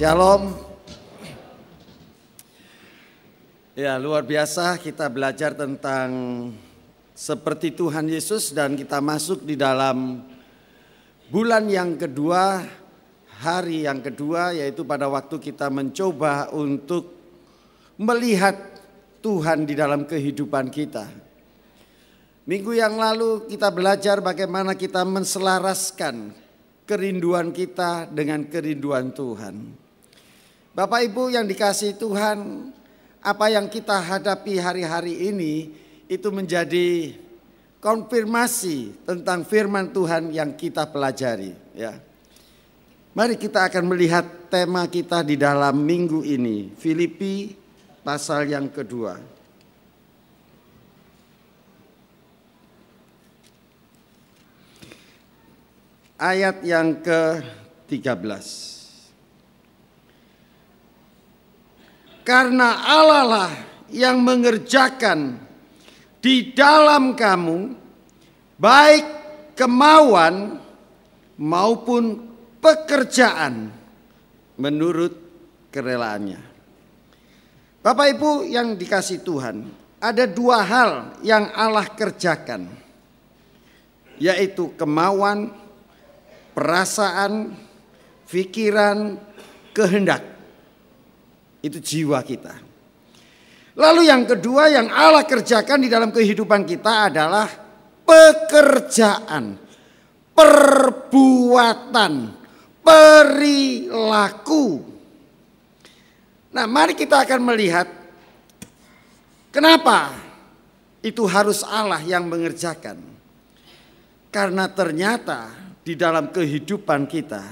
Shalom. Ya, luar biasa kita belajar tentang seperti Tuhan Yesus dan kita masuk di dalam bulan yang kedua, hari yang kedua yaitu pada waktu kita mencoba untuk melihat Tuhan di dalam kehidupan kita. Minggu yang lalu kita belajar bagaimana kita menselaraskan kerinduan kita dengan kerinduan Tuhan. Bapak Ibu yang dikasih Tuhan, apa yang kita hadapi hari-hari ini itu menjadi konfirmasi tentang firman Tuhan yang kita pelajari, ya. Mari kita akan melihat tema kita di dalam minggu ini, Filipi pasal yang kedua. Ayat yang ke-13. Karena Allah lah yang mengerjakan di dalam kamu baik kemauan maupun pekerjaan menurut kerelaannya. Bapak Ibu yang dikasih Tuhan, ada dua hal yang Allah kerjakan, yaitu kemauan, perasaan, pikiran, kehendak. Itu jiwa kita. Lalu yang kedua yang Allah kerjakan di dalam kehidupan kita adalah pekerjaan, perbuatan, perilaku. Nah, mari kita akan melihat kenapa itu harus Allah yang mengerjakan. Karena ternyata di dalam kehidupan kita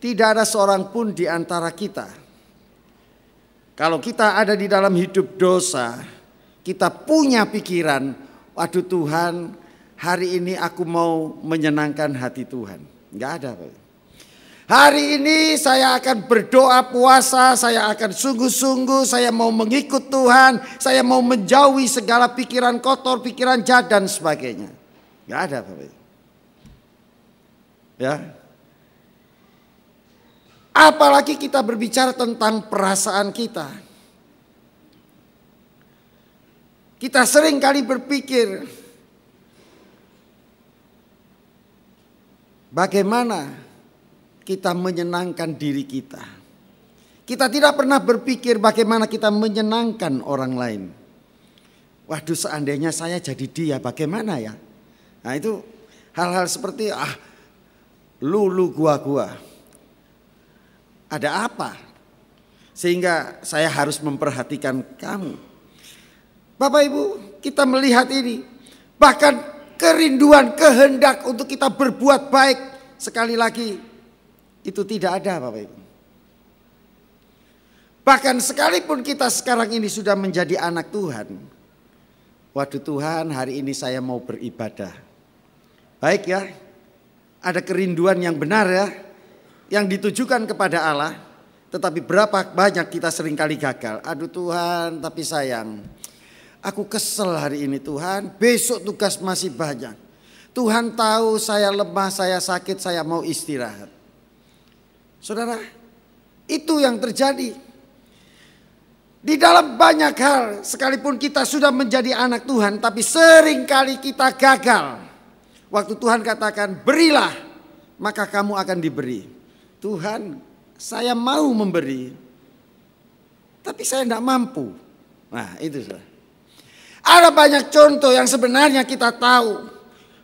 tidak ada seorang pun di antara kita kalau kita ada di dalam hidup dosa, kita punya pikiran, waduh Tuhan, hari ini aku mau menyenangkan hati Tuhan. Enggak ada, Pak. Hari ini saya akan berdoa puasa, saya akan sungguh-sungguh, saya mau mengikut Tuhan, saya mau menjauhi segala pikiran kotor, pikiran jahat dan sebagainya. Enggak ada, Pak. Ya, Apalagi kita berbicara tentang perasaan kita. Kita sering kali berpikir bagaimana kita menyenangkan diri kita. Kita tidak pernah berpikir bagaimana kita menyenangkan orang lain. Waduh seandainya saya jadi dia bagaimana ya? Nah itu hal-hal seperti ah lulu gua-gua. Ada apa? Sehingga saya harus memperhatikan kamu. Bapak Ibu, kita melihat ini. Bahkan kerinduan, kehendak untuk kita berbuat baik. Sekali lagi, itu tidak ada Bapak Ibu. Bahkan sekalipun kita sekarang ini sudah menjadi anak Tuhan. Waduh Tuhan hari ini saya mau beribadah. Baik ya. Ada kerinduan yang benar ya yang ditujukan kepada Allah, tetapi berapa banyak kita seringkali gagal. Aduh Tuhan, tapi sayang, aku kesel hari ini Tuhan, besok tugas masih banyak. Tuhan tahu saya lemah, saya sakit, saya mau istirahat. Saudara, itu yang terjadi. Di dalam banyak hal, sekalipun kita sudah menjadi anak Tuhan, tapi seringkali kita gagal. Waktu Tuhan katakan, "Berilah, maka kamu akan diberi." Tuhan saya mau memberi tapi saya tidak mampu. Nah itu sudah. Ada banyak contoh yang sebenarnya kita tahu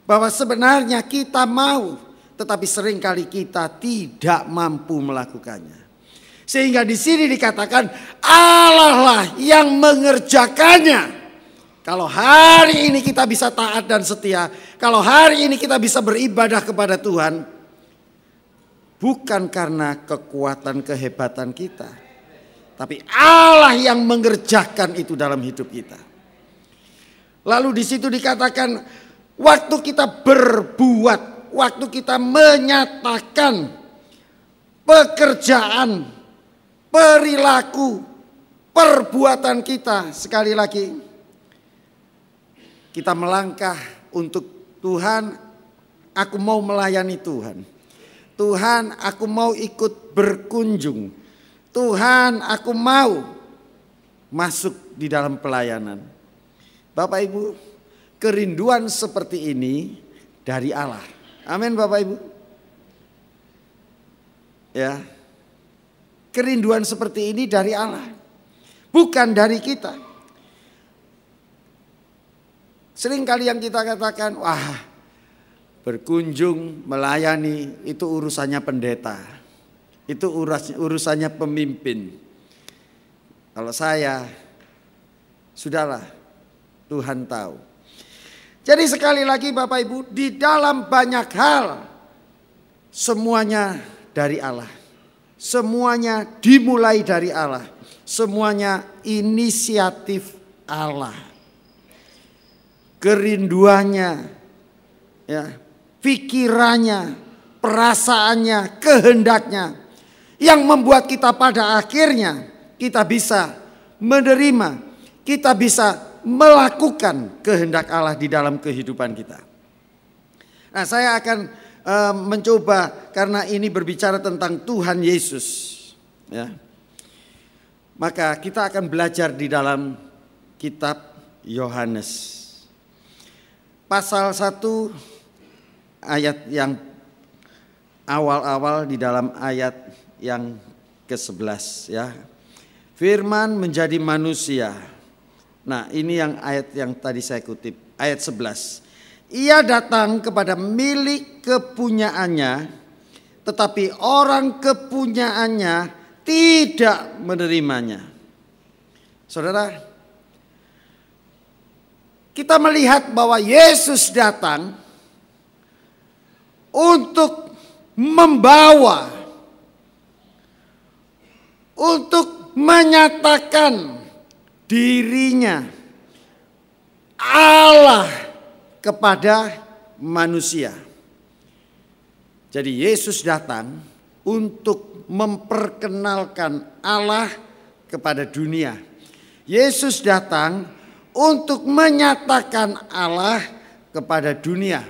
bahwa sebenarnya kita mau tetapi seringkali kita tidak mampu melakukannya. Sehingga di sini dikatakan Allah lah yang mengerjakannya. Kalau hari ini kita bisa taat dan setia, kalau hari ini kita bisa beribadah kepada Tuhan, bukan karena kekuatan kehebatan kita, tapi Allah yang mengerjakan itu dalam hidup kita. Lalu di situ dikatakan waktu kita berbuat, waktu kita menyatakan pekerjaan, perilaku, perbuatan kita sekali lagi kita melangkah untuk Tuhan, aku mau melayani Tuhan Tuhan aku mau ikut berkunjung. Tuhan aku mau masuk di dalam pelayanan. Bapak Ibu, kerinduan seperti ini dari Allah. Amin Bapak Ibu. Ya. Kerinduan seperti ini dari Allah. Bukan dari kita. Sering kali yang kita katakan, wah berkunjung, melayani itu urusannya pendeta. Itu urusannya pemimpin. Kalau saya sudahlah Tuhan tahu. Jadi sekali lagi Bapak Ibu, di dalam banyak hal semuanya dari Allah. Semuanya dimulai dari Allah. Semuanya inisiatif Allah. Kerinduannya ya pikirannya, perasaannya, kehendaknya yang membuat kita pada akhirnya kita bisa menerima, kita bisa melakukan kehendak Allah di dalam kehidupan kita. Nah, saya akan e, mencoba karena ini berbicara tentang Tuhan Yesus, ya. Maka kita akan belajar di dalam kitab Yohanes. Pasal 1 ayat yang awal-awal di dalam ayat yang ke-11 ya. Firman menjadi manusia. Nah, ini yang ayat yang tadi saya kutip, ayat 11. Ia datang kepada milik kepunyaannya, tetapi orang kepunyaannya tidak menerimanya. Saudara, kita melihat bahwa Yesus datang untuk membawa, untuk menyatakan dirinya Allah kepada manusia. Jadi Yesus datang untuk memperkenalkan Allah kepada dunia. Yesus datang untuk menyatakan Allah kepada dunia.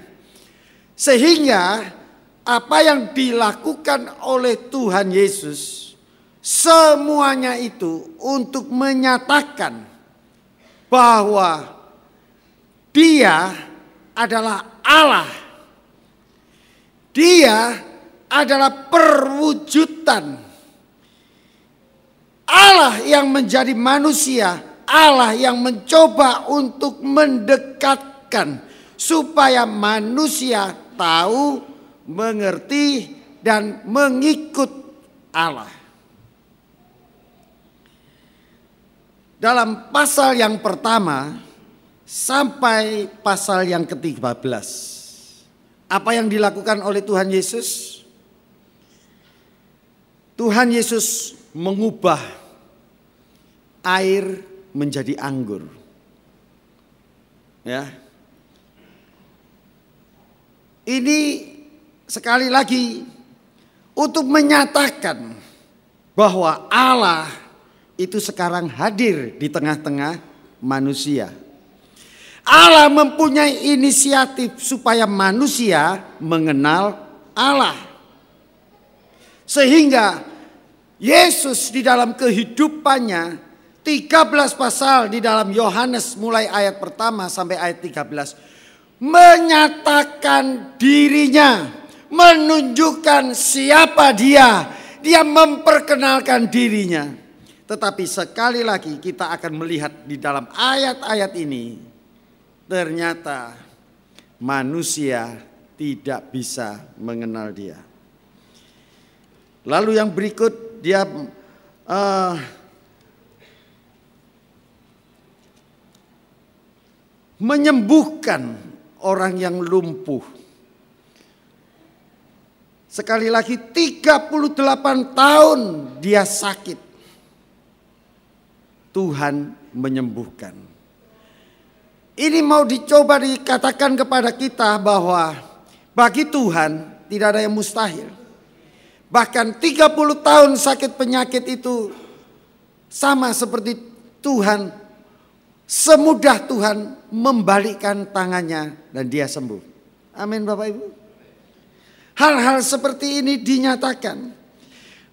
Sehingga apa yang dilakukan oleh Tuhan Yesus semuanya itu untuk menyatakan bahwa dia adalah Allah. Dia adalah perwujudan Allah yang menjadi manusia, Allah yang mencoba untuk mendekatkan supaya manusia tahu, mengerti, dan mengikut Allah. Dalam pasal yang pertama sampai pasal yang ke-13. Apa yang dilakukan oleh Tuhan Yesus? Tuhan Yesus mengubah air menjadi anggur. Ya, ini sekali lagi untuk menyatakan bahwa Allah itu sekarang hadir di tengah-tengah manusia. Allah mempunyai inisiatif supaya manusia mengenal Allah. Sehingga Yesus di dalam kehidupannya 13 pasal di dalam Yohanes mulai ayat pertama sampai ayat 13 menyatakan dirinya, menunjukkan siapa dia. Dia memperkenalkan dirinya. Tetapi sekali lagi kita akan melihat di dalam ayat-ayat ini ternyata manusia tidak bisa mengenal dia. Lalu yang berikut dia uh, menyembuhkan orang yang lumpuh. Sekali lagi 38 tahun dia sakit. Tuhan menyembuhkan. Ini mau dicoba dikatakan kepada kita bahwa bagi Tuhan tidak ada yang mustahil. Bahkan 30 tahun sakit penyakit itu sama seperti Tuhan Semudah Tuhan membalikkan tangannya dan dia sembuh. Amin Bapak Ibu. Hal-hal seperti ini dinyatakan.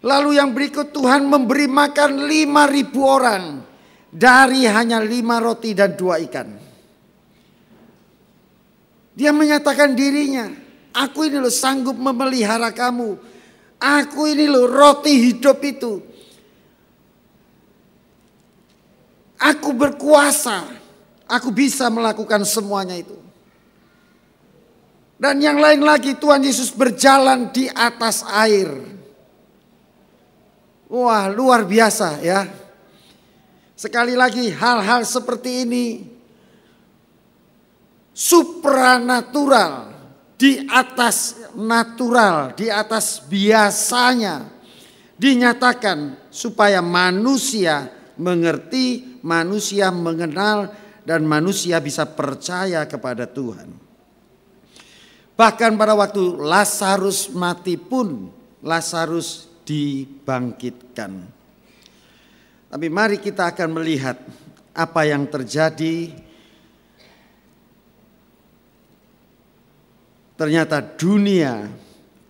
Lalu yang berikut Tuhan memberi makan lima 5000 orang dari hanya lima roti dan dua ikan. Dia menyatakan dirinya, aku ini loh sanggup memelihara kamu. Aku ini loh roti hidup itu Aku berkuasa. Aku bisa melakukan semuanya itu. Dan yang lain lagi Tuhan Yesus berjalan di atas air. Wah luar biasa ya. Sekali lagi hal-hal seperti ini supranatural di atas natural, di atas biasanya dinyatakan supaya manusia mengerti, manusia mengenal, dan manusia bisa percaya kepada Tuhan. Bahkan pada waktu Lazarus mati pun Lazarus dibangkitkan. Tapi mari kita akan melihat apa yang terjadi. Ternyata dunia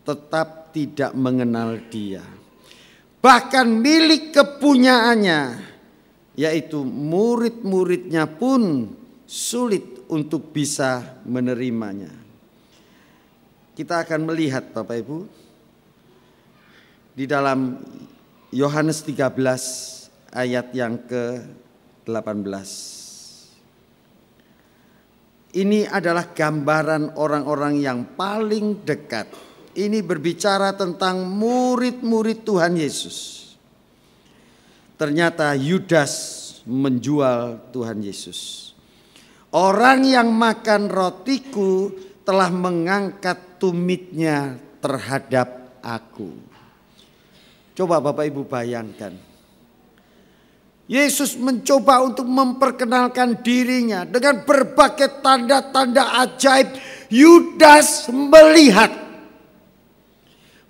tetap tidak mengenal dia. Bahkan milik kepunyaannya yaitu murid-muridnya pun sulit untuk bisa menerimanya. Kita akan melihat Bapak Ibu di dalam Yohanes 13 ayat yang ke-18. Ini adalah gambaran orang-orang yang paling dekat. Ini berbicara tentang murid-murid Tuhan Yesus Ternyata Yudas menjual Tuhan Yesus. Orang yang makan rotiku telah mengangkat tumitnya terhadap aku. Coba Bapak Ibu bayangkan. Yesus mencoba untuk memperkenalkan dirinya dengan berbagai tanda-tanda ajaib. Yudas melihat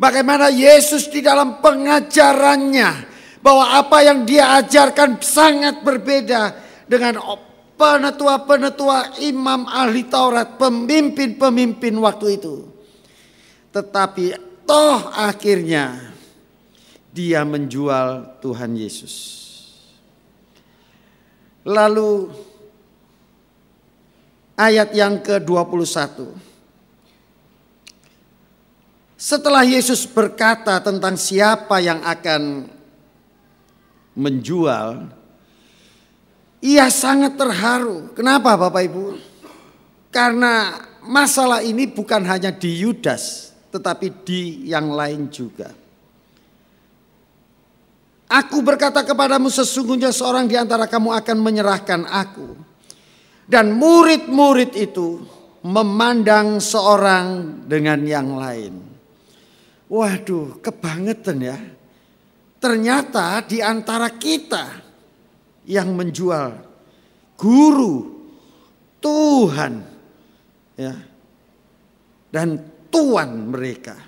bagaimana Yesus di dalam pengajarannya bahwa apa yang dia ajarkan sangat berbeda dengan penetua-penetua imam ahli Taurat, pemimpin-pemimpin waktu itu. Tetapi toh akhirnya dia menjual Tuhan Yesus. Lalu ayat yang ke-21. Setelah Yesus berkata tentang siapa yang akan menjual, ia sangat terharu. Kenapa Bapak Ibu? Karena masalah ini bukan hanya di Yudas, tetapi di yang lain juga. Aku berkata kepadamu sesungguhnya seorang di antara kamu akan menyerahkan aku. Dan murid-murid itu memandang seorang dengan yang lain. Waduh, kebangetan ya. Ternyata di antara kita yang menjual guru Tuhan ya dan tuan mereka.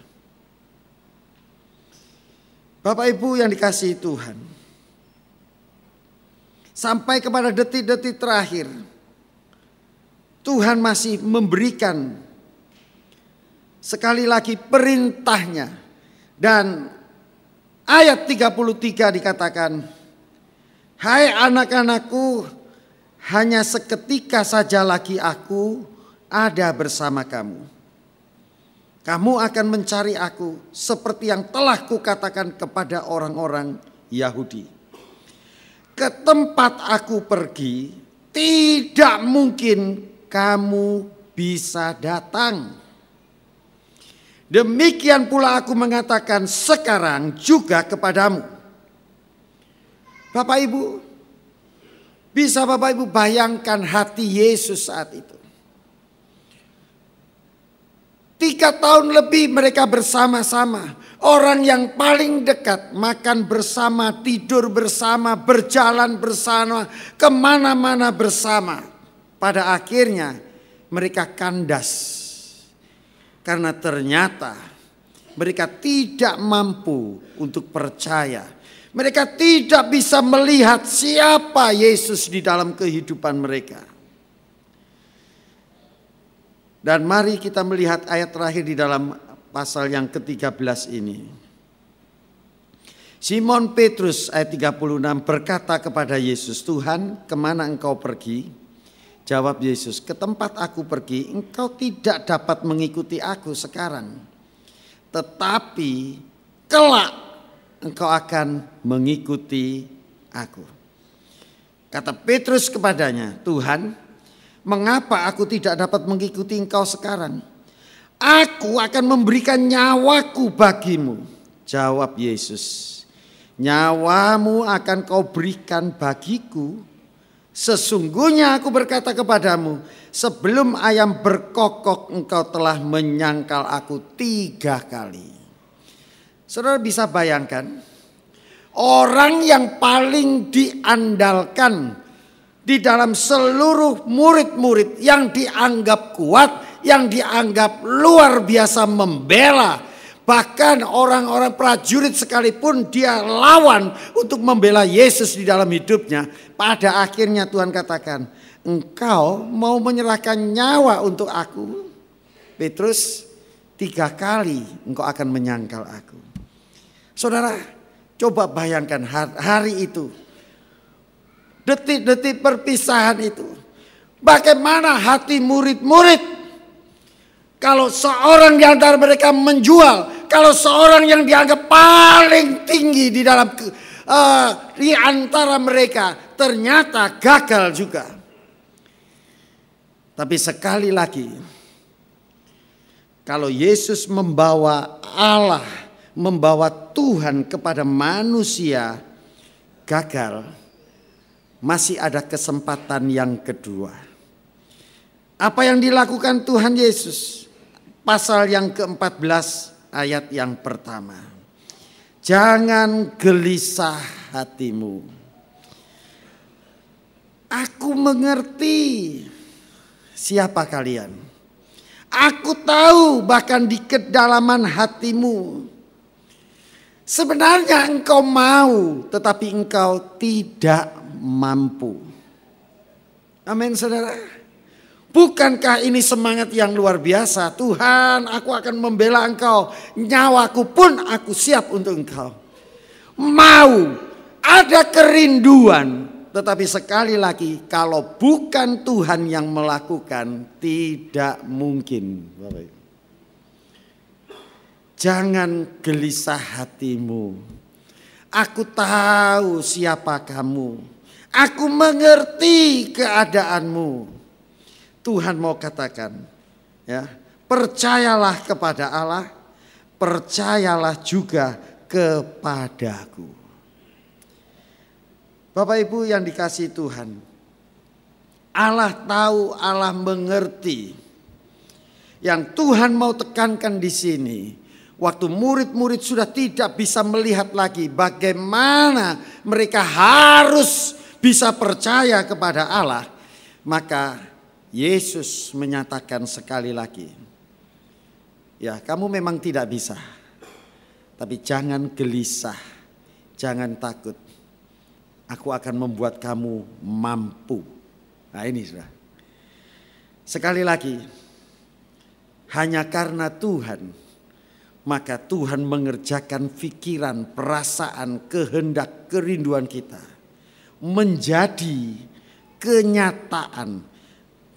Bapak Ibu yang dikasihi Tuhan. Sampai kepada detik-detik terakhir Tuhan masih memberikan sekali lagi perintahnya dan Ayat 33 dikatakan, Hai anak-anakku, hanya seketika saja lagi aku ada bersama kamu. Kamu akan mencari aku seperti yang telah kukatakan kepada orang-orang Yahudi. Ke tempat aku pergi, tidak mungkin kamu bisa datang. Demikian pula aku mengatakan sekarang juga kepadamu. Bapak Ibu, bisa Bapak Ibu bayangkan hati Yesus saat itu. Tiga tahun lebih mereka bersama-sama. Orang yang paling dekat makan bersama, tidur bersama, berjalan bersama, kemana-mana bersama. Pada akhirnya mereka kandas karena ternyata mereka tidak mampu untuk percaya. Mereka tidak bisa melihat siapa Yesus di dalam kehidupan mereka. Dan mari kita melihat ayat terakhir di dalam pasal yang ke-13 ini. Simon Petrus ayat 36 berkata kepada Yesus, Tuhan kemana engkau pergi? Jawab Yesus, ke tempat aku pergi engkau tidak dapat mengikuti aku sekarang. Tetapi kelak engkau akan mengikuti aku. Kata Petrus kepadanya, Tuhan mengapa aku tidak dapat mengikuti engkau sekarang? Aku akan memberikan nyawaku bagimu. Jawab Yesus, nyawamu akan kau berikan bagiku Sesungguhnya aku berkata kepadamu, sebelum ayam berkokok engkau telah menyangkal aku tiga kali. Saudara bisa bayangkan, orang yang paling diandalkan di dalam seluruh murid-murid yang dianggap kuat, yang dianggap luar biasa membela, Bahkan orang-orang prajurit sekalipun dia lawan untuk membela Yesus di dalam hidupnya. Pada akhirnya Tuhan katakan, engkau mau menyerahkan nyawa untuk aku? Petrus, tiga kali engkau akan menyangkal aku. Saudara, coba bayangkan hari itu. Detik-detik perpisahan itu. Bagaimana hati murid-murid kalau seorang di antara mereka menjual, kalau seorang yang dianggap paling tinggi di dalam uh, di antara mereka ternyata gagal juga. Tapi sekali lagi, kalau Yesus membawa Allah, membawa Tuhan kepada manusia, gagal, masih ada kesempatan yang kedua. Apa yang dilakukan Tuhan Yesus? pasal yang ke-14 ayat yang pertama. Jangan gelisah hatimu. Aku mengerti siapa kalian. Aku tahu bahkan di kedalaman hatimu. Sebenarnya engkau mau tetapi engkau tidak mampu. Amin saudara. Bukankah ini semangat yang luar biasa? Tuhan, aku akan membela Engkau. Nyawaku pun aku siap untuk Engkau. Mau, ada kerinduan. Tetapi sekali lagi, kalau bukan Tuhan yang melakukan, tidak mungkin. Jangan gelisah hatimu. Aku tahu siapa kamu. Aku mengerti keadaanmu Tuhan mau katakan, ya, percayalah kepada Allah, percayalah juga kepadaku. Bapak Ibu yang dikasih Tuhan, Allah tahu, Allah mengerti. Yang Tuhan mau tekankan di sini, waktu murid-murid sudah tidak bisa melihat lagi bagaimana mereka harus bisa percaya kepada Allah, maka Yesus menyatakan sekali lagi, ya kamu memang tidak bisa, tapi jangan gelisah, jangan takut. Aku akan membuat kamu mampu. Nah ini sudah. Sekali lagi, hanya karena Tuhan, maka Tuhan mengerjakan pikiran, perasaan, kehendak, kerinduan kita menjadi kenyataan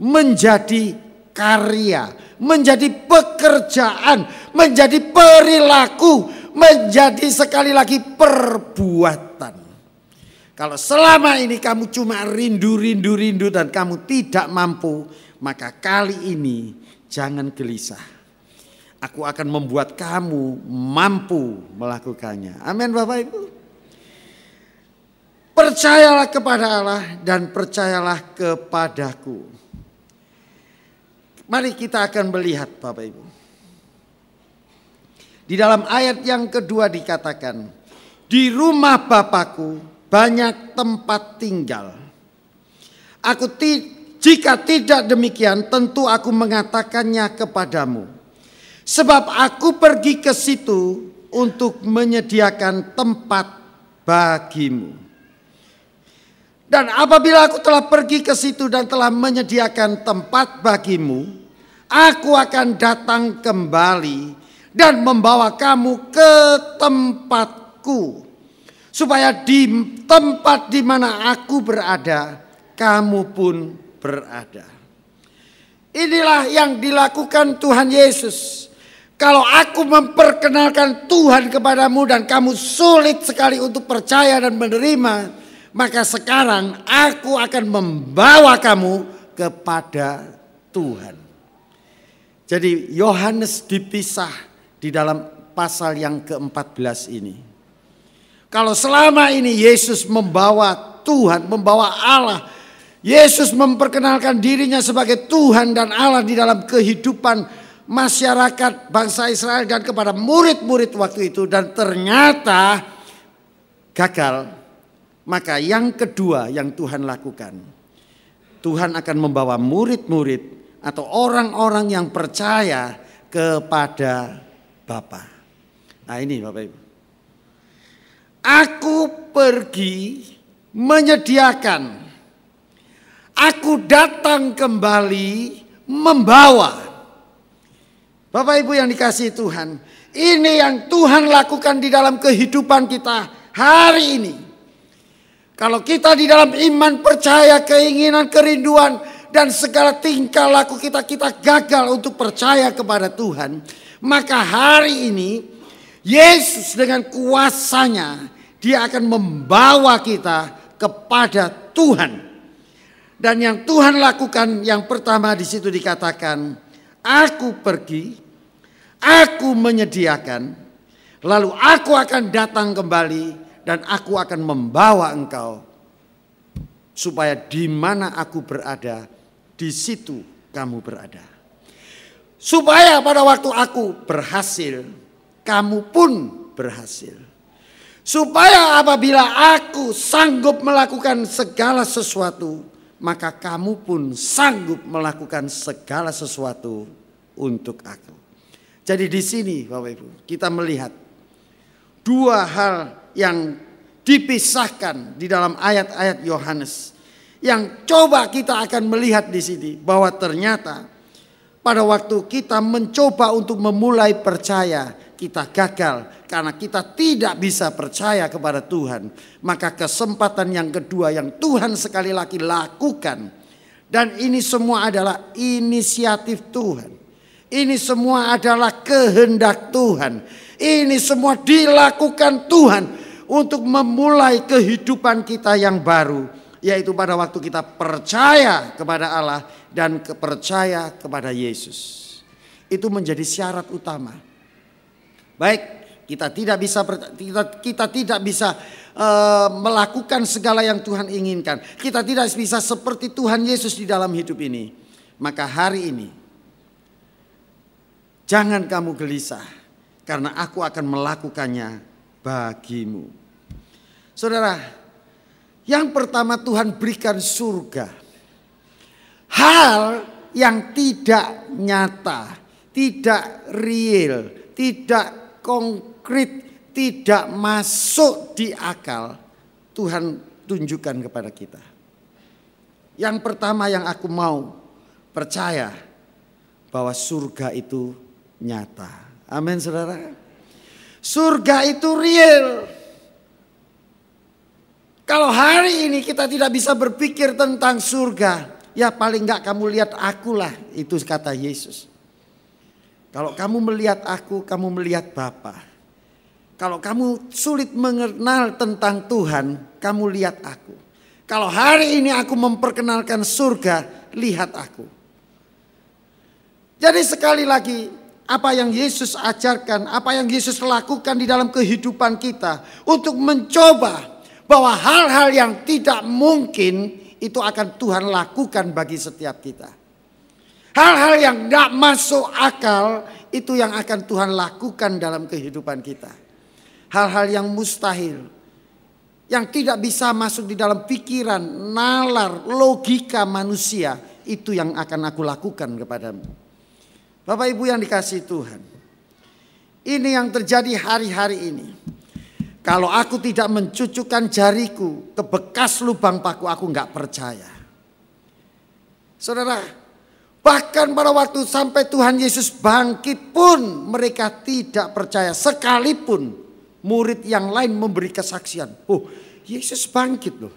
menjadi karya, menjadi pekerjaan, menjadi perilaku, menjadi sekali lagi perbuatan. Kalau selama ini kamu cuma rindu, rindu, rindu dan kamu tidak mampu, maka kali ini jangan gelisah. Aku akan membuat kamu mampu melakukannya. Amin Bapak Ibu. Percayalah kepada Allah dan percayalah kepadaku. Mari kita akan melihat Bapak Ibu. Di dalam ayat yang kedua dikatakan, di rumah Bapakku banyak tempat tinggal. Aku ti jika tidak demikian tentu aku mengatakannya kepadamu. Sebab aku pergi ke situ untuk menyediakan tempat bagimu. Dan apabila aku telah pergi ke situ dan telah menyediakan tempat bagimu, aku akan datang kembali dan membawa kamu ke tempatku. Supaya di tempat di mana aku berada, kamu pun berada. Inilah yang dilakukan Tuhan Yesus. Kalau aku memperkenalkan Tuhan kepadamu dan kamu sulit sekali untuk percaya dan menerima, maka sekarang aku akan membawa kamu kepada Tuhan. Jadi Yohanes dipisah di dalam pasal yang ke-14 ini. Kalau selama ini Yesus membawa Tuhan, membawa Allah, Yesus memperkenalkan dirinya sebagai Tuhan dan Allah di dalam kehidupan masyarakat bangsa Israel dan kepada murid-murid waktu itu dan ternyata gagal maka yang kedua yang Tuhan lakukan, Tuhan akan membawa murid-murid atau orang-orang yang percaya kepada Bapa. Nah ini Bapak Ibu. Aku pergi menyediakan. Aku datang kembali membawa. Bapak Ibu yang dikasih Tuhan. Ini yang Tuhan lakukan di dalam kehidupan kita hari ini. Kalau kita di dalam iman percaya keinginan, kerinduan dan segala tingkah laku kita kita gagal untuk percaya kepada Tuhan, maka hari ini Yesus dengan kuasanya dia akan membawa kita kepada Tuhan. Dan yang Tuhan lakukan yang pertama di situ dikatakan, aku pergi, aku menyediakan, lalu aku akan datang kembali dan aku akan membawa engkau supaya di mana aku berada, di situ kamu berada. Supaya pada waktu aku berhasil, kamu pun berhasil. Supaya apabila aku sanggup melakukan segala sesuatu, maka kamu pun sanggup melakukan segala sesuatu untuk aku. Jadi di sini Bapak Ibu, kita melihat dua hal yang dipisahkan di dalam ayat-ayat Yohanes. Yang coba kita akan melihat di sini bahwa ternyata pada waktu kita mencoba untuk memulai percaya, kita gagal karena kita tidak bisa percaya kepada Tuhan. Maka kesempatan yang kedua yang Tuhan sekali lagi lakukan dan ini semua adalah inisiatif Tuhan. Ini semua adalah kehendak Tuhan. Ini semua dilakukan Tuhan untuk memulai kehidupan kita yang baru, yaitu pada waktu kita percaya kepada Allah dan percaya kepada Yesus. Itu menjadi syarat utama. Baik, kita tidak bisa kita, kita tidak bisa uh, melakukan segala yang Tuhan inginkan. Kita tidak bisa seperti Tuhan Yesus di dalam hidup ini. Maka hari ini jangan kamu gelisah karena aku akan melakukannya bagimu. Saudara, yang pertama Tuhan berikan surga. Hal yang tidak nyata, tidak real, tidak konkret, tidak masuk di akal. Tuhan tunjukkan kepada kita. Yang pertama yang aku mau percaya bahwa surga itu nyata. Amin saudara. Surga itu real. Kalau hari ini kita tidak bisa berpikir tentang surga, ya paling enggak kamu lihat akulah, itu kata Yesus. Kalau kamu melihat aku, kamu melihat Bapa. Kalau kamu sulit mengenal tentang Tuhan, kamu lihat aku. Kalau hari ini aku memperkenalkan surga, lihat aku. Jadi sekali lagi, apa yang Yesus ajarkan, apa yang Yesus lakukan di dalam kehidupan kita untuk mencoba bahwa hal-hal yang tidak mungkin itu akan Tuhan lakukan bagi setiap kita. Hal-hal yang tidak masuk akal itu yang akan Tuhan lakukan dalam kehidupan kita. Hal-hal yang mustahil, yang tidak bisa masuk di dalam pikiran, nalar, logika manusia, itu yang akan aku lakukan kepadamu. Bapak Ibu yang dikasih Tuhan, ini yang terjadi hari-hari ini. Kalau aku tidak mencucukkan jariku ke bekas lubang paku, aku nggak percaya. Saudara, bahkan pada waktu sampai Tuhan Yesus bangkit pun mereka tidak percaya. Sekalipun murid yang lain memberi kesaksian. Oh, Yesus bangkit loh.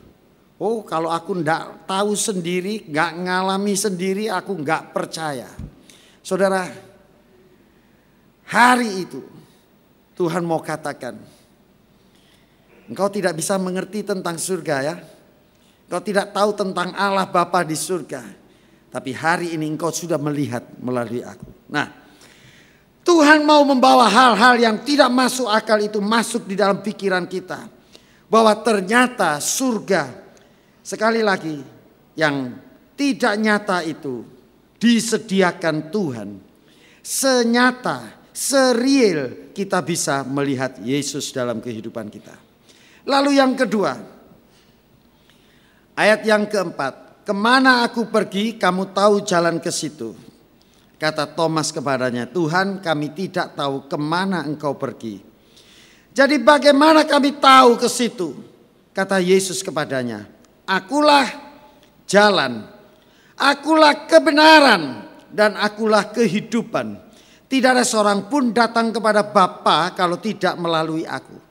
Oh, kalau aku ndak tahu sendiri, nggak ngalami sendiri, aku nggak percaya. Saudara, hari itu Tuhan mau katakan, Engkau tidak bisa mengerti tentang surga ya. Engkau tidak tahu tentang Allah Bapa di surga. Tapi hari ini engkau sudah melihat melalui aku. Nah, Tuhan mau membawa hal-hal yang tidak masuk akal itu masuk di dalam pikiran kita. Bahwa ternyata surga sekali lagi yang tidak nyata itu disediakan Tuhan. Senyata, seril kita bisa melihat Yesus dalam kehidupan kita. Lalu yang kedua, ayat yang keempat, kemana aku pergi kamu tahu jalan ke situ. Kata Thomas kepadanya, Tuhan kami tidak tahu kemana engkau pergi. Jadi bagaimana kami tahu ke situ? Kata Yesus kepadanya, akulah jalan, akulah kebenaran, dan akulah kehidupan. Tidak ada seorang pun datang kepada Bapa kalau tidak melalui aku.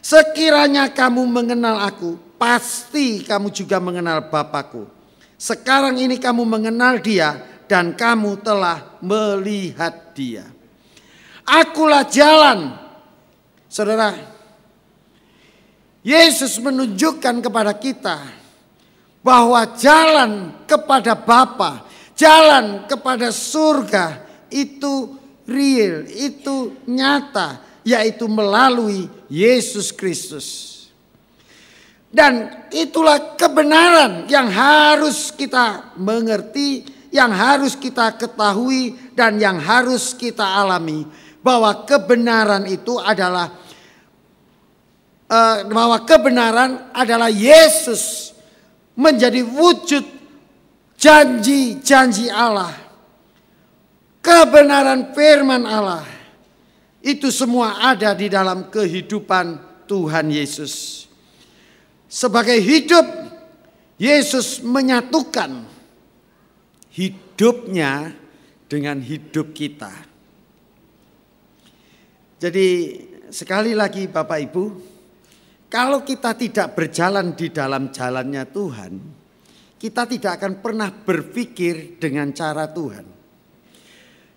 Sekiranya kamu mengenal aku, pasti kamu juga mengenal Bapakku. Sekarang ini kamu mengenal dia dan kamu telah melihat dia. Akulah jalan. Saudara, Yesus menunjukkan kepada kita bahwa jalan kepada Bapa, jalan kepada surga itu real, itu nyata, yaitu melalui Yesus Kristus. Dan itulah kebenaran yang harus kita mengerti, yang harus kita ketahui, dan yang harus kita alami. Bahwa kebenaran itu adalah eh, bahwa kebenaran adalah Yesus menjadi wujud janji-janji Allah. Kebenaran firman Allah itu semua ada di dalam kehidupan Tuhan Yesus. Sebagai hidup, Yesus menyatukan hidupnya dengan hidup kita. Jadi sekali lagi Bapak Ibu, kalau kita tidak berjalan di dalam jalannya Tuhan, kita tidak akan pernah berpikir dengan cara Tuhan.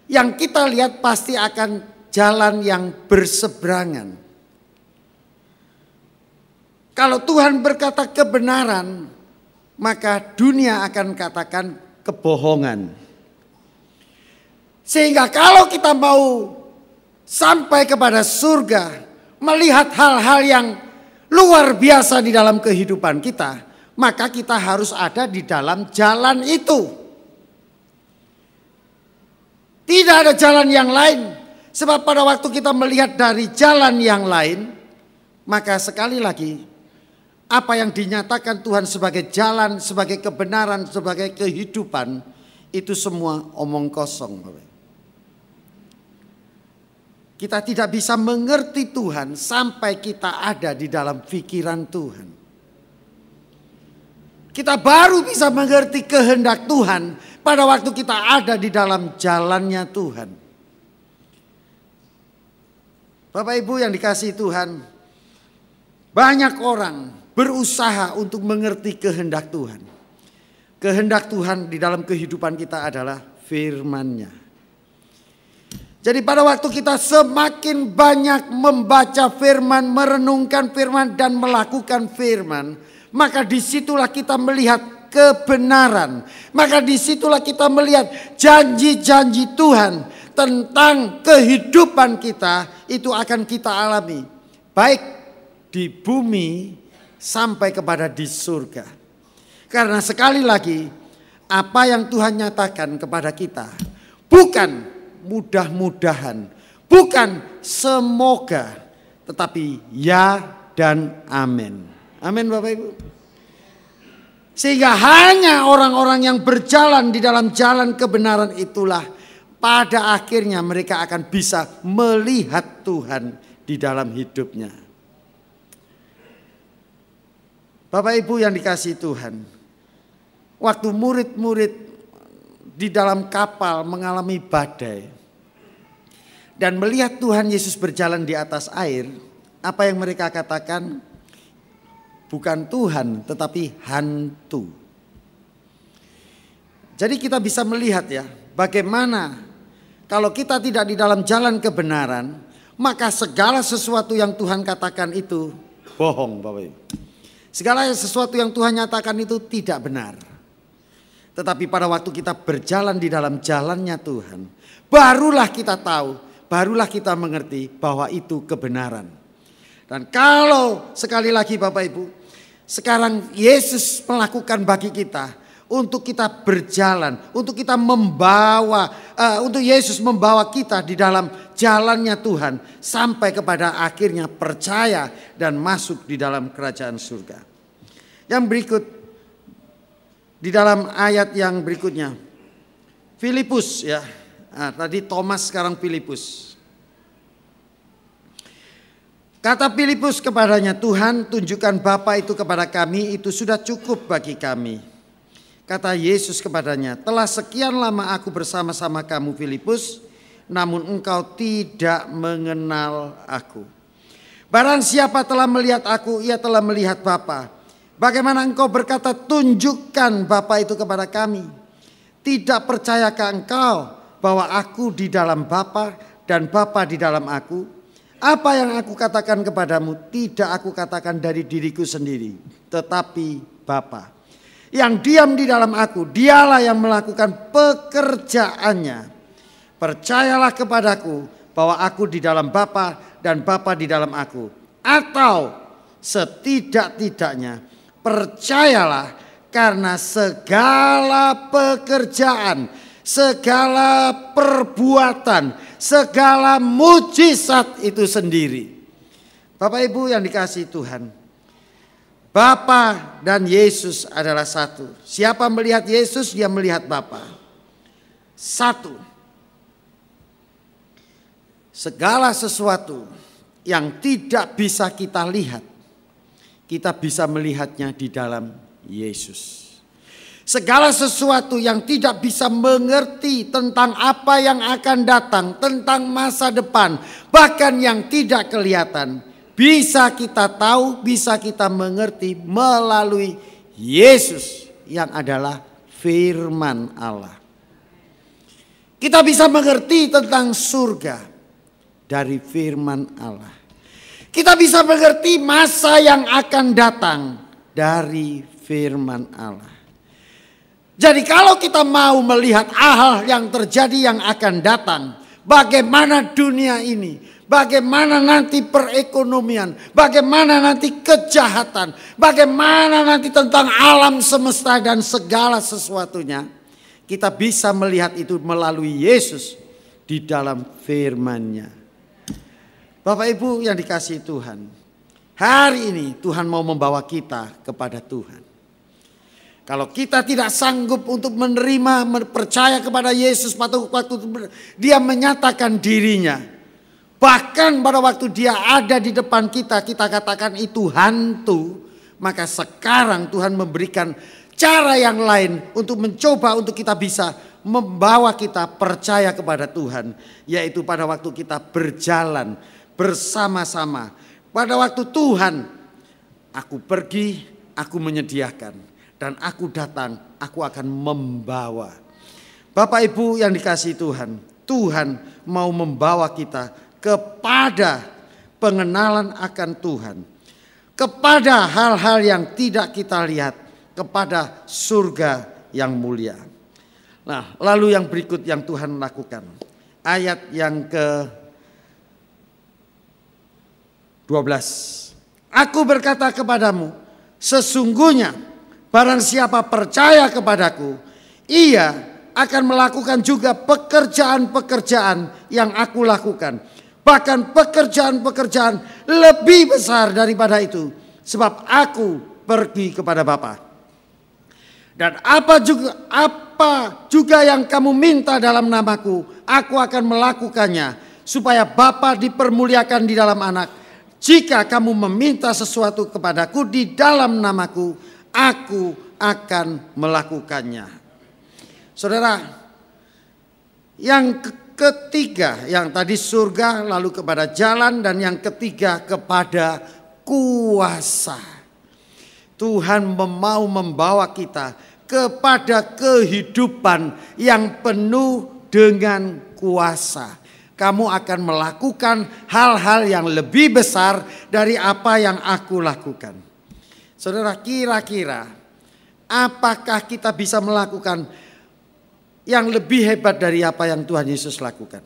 Yang kita lihat pasti akan jalan yang berseberangan. Kalau Tuhan berkata kebenaran, maka dunia akan katakan kebohongan. Sehingga kalau kita mau sampai kepada surga, melihat hal-hal yang luar biasa di dalam kehidupan kita, maka kita harus ada di dalam jalan itu. Tidak ada jalan yang lain. Sebab pada waktu kita melihat dari jalan yang lain, maka sekali lagi apa yang dinyatakan Tuhan sebagai jalan, sebagai kebenaran, sebagai kehidupan itu semua omong kosong, Kita tidak bisa mengerti Tuhan sampai kita ada di dalam pikiran Tuhan. Kita baru bisa mengerti kehendak Tuhan pada waktu kita ada di dalam jalannya Tuhan. Bapak Ibu yang dikasih Tuhan, banyak orang berusaha untuk mengerti kehendak Tuhan. Kehendak Tuhan di dalam kehidupan kita adalah firman-Nya. Jadi pada waktu kita semakin banyak membaca firman, merenungkan firman dan melakukan firman, maka disitulah kita melihat kebenaran. Maka disitulah kita melihat janji-janji Tuhan tentang kehidupan kita itu akan kita alami. Baik di bumi sampai kepada di surga. Karena sekali lagi apa yang Tuhan nyatakan kepada kita bukan mudah-mudahan, bukan semoga, tetapi ya dan amin. Amin Bapak Ibu. Sehingga hanya orang-orang yang berjalan di dalam jalan kebenaran itulah pada akhirnya mereka akan bisa melihat Tuhan di dalam hidupnya. Bapak Ibu yang dikasih Tuhan. Waktu murid-murid di dalam kapal mengalami badai. Dan melihat Tuhan Yesus berjalan di atas air. Apa yang mereka katakan? Bukan Tuhan tetapi hantu. Jadi kita bisa melihat ya bagaimana kalau kita tidak di dalam jalan kebenaran, maka segala sesuatu yang Tuhan katakan itu bohong, Bapak Ibu. Segala sesuatu yang Tuhan nyatakan itu tidak benar. Tetapi pada waktu kita berjalan di dalam jalannya Tuhan, barulah kita tahu, barulah kita mengerti bahwa itu kebenaran. Dan kalau sekali lagi Bapak Ibu, sekarang Yesus melakukan bagi kita untuk kita berjalan, untuk kita membawa, uh, untuk Yesus membawa kita di dalam jalannya Tuhan sampai kepada akhirnya percaya dan masuk di dalam kerajaan surga. Yang berikut di dalam ayat yang berikutnya, Filipus ya, nah, tadi Thomas sekarang Filipus. Kata Filipus kepadanya, Tuhan tunjukkan Bapa itu kepada kami, itu sudah cukup bagi kami. Kata Yesus kepadanya, "Telah sekian lama aku bersama-sama kamu, Filipus, namun engkau tidak mengenal aku. Barang siapa telah melihat aku, ia telah melihat Bapa. Bagaimana engkau berkata, tunjukkan Bapa itu kepada kami? Tidak percayakah engkau bahwa aku di dalam Bapa dan Bapa di dalam aku? Apa yang aku katakan kepadamu tidak aku katakan dari diriku sendiri, tetapi Bapa." yang diam di dalam aku, dialah yang melakukan pekerjaannya. Percayalah kepadaku bahwa aku di dalam Bapa dan Bapa di dalam aku. Atau setidak-tidaknya percayalah karena segala pekerjaan, segala perbuatan, segala mujizat itu sendiri. Bapak Ibu yang dikasih Tuhan, Bapa dan Yesus adalah satu. Siapa melihat Yesus, dia melihat Bapa. Satu. Segala sesuatu yang tidak bisa kita lihat, kita bisa melihatnya di dalam Yesus. Segala sesuatu yang tidak bisa mengerti tentang apa yang akan datang, tentang masa depan, bahkan yang tidak kelihatan, bisa kita tahu, bisa kita mengerti melalui Yesus yang adalah firman Allah. Kita bisa mengerti tentang surga dari firman Allah. Kita bisa mengerti masa yang akan datang dari firman Allah. Jadi kalau kita mau melihat hal yang terjadi yang akan datang, bagaimana dunia ini, Bagaimana nanti perekonomian, bagaimana nanti kejahatan, bagaimana nanti tentang alam semesta dan segala sesuatunya. Kita bisa melihat itu melalui Yesus di dalam firman-Nya. Bapak Ibu yang dikasih Tuhan, hari ini Tuhan mau membawa kita kepada Tuhan. Kalau kita tidak sanggup untuk menerima, percaya kepada Yesus, waktu dia menyatakan dirinya, Bahkan pada waktu dia ada di depan kita, kita katakan itu hantu. Maka sekarang Tuhan memberikan cara yang lain untuk mencoba untuk kita bisa membawa kita percaya kepada Tuhan, yaitu pada waktu kita berjalan bersama-sama. Pada waktu Tuhan, aku pergi, aku menyediakan, dan aku datang, aku akan membawa. Bapak Ibu yang dikasih Tuhan, Tuhan mau membawa kita kepada pengenalan akan Tuhan, kepada hal-hal yang tidak kita lihat, kepada surga yang mulia. Nah, lalu yang berikut yang Tuhan lakukan. Ayat yang ke 12. Aku berkata kepadamu, sesungguhnya barang siapa percaya kepadaku, ia akan melakukan juga pekerjaan-pekerjaan yang aku lakukan bahkan pekerjaan-pekerjaan lebih besar daripada itu sebab aku pergi kepada Bapa. Dan apa juga apa juga yang kamu minta dalam namaku, aku akan melakukannya supaya Bapa dipermuliakan di dalam anak. Jika kamu meminta sesuatu kepadaku di dalam namaku, aku akan melakukannya. Saudara, yang ketiga yang tadi surga lalu kepada jalan dan yang ketiga kepada kuasa. Tuhan mau membawa kita kepada kehidupan yang penuh dengan kuasa. Kamu akan melakukan hal-hal yang lebih besar dari apa yang aku lakukan. Saudara, kira-kira apakah kita bisa melakukan yang lebih hebat dari apa yang Tuhan Yesus lakukan.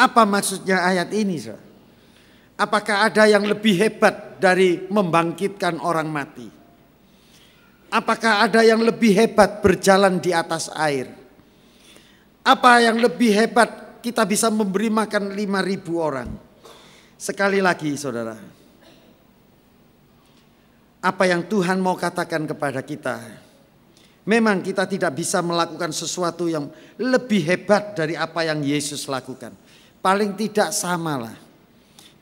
Apa maksudnya ayat ini? Apakah ada yang lebih hebat dari membangkitkan orang mati? Apakah ada yang lebih hebat berjalan di atas air? Apa yang lebih hebat kita bisa memberi makan ribu orang? Sekali lagi saudara. Apa yang Tuhan mau katakan kepada kita? Memang kita tidak bisa melakukan sesuatu yang lebih hebat dari apa yang Yesus lakukan. Paling tidak samalah.